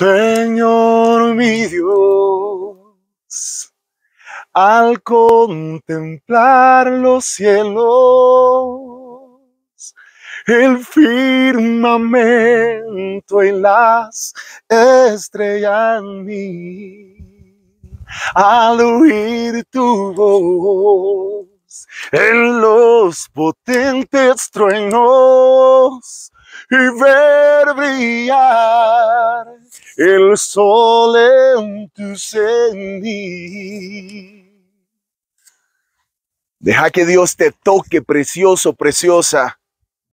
Señor mi Dios, al contemplar los cielos, el firmamento y las estrellas mí, al oír tu voz en los potentes truenos y ver brillar el sol en tu Deja que Dios te toque, precioso, preciosa.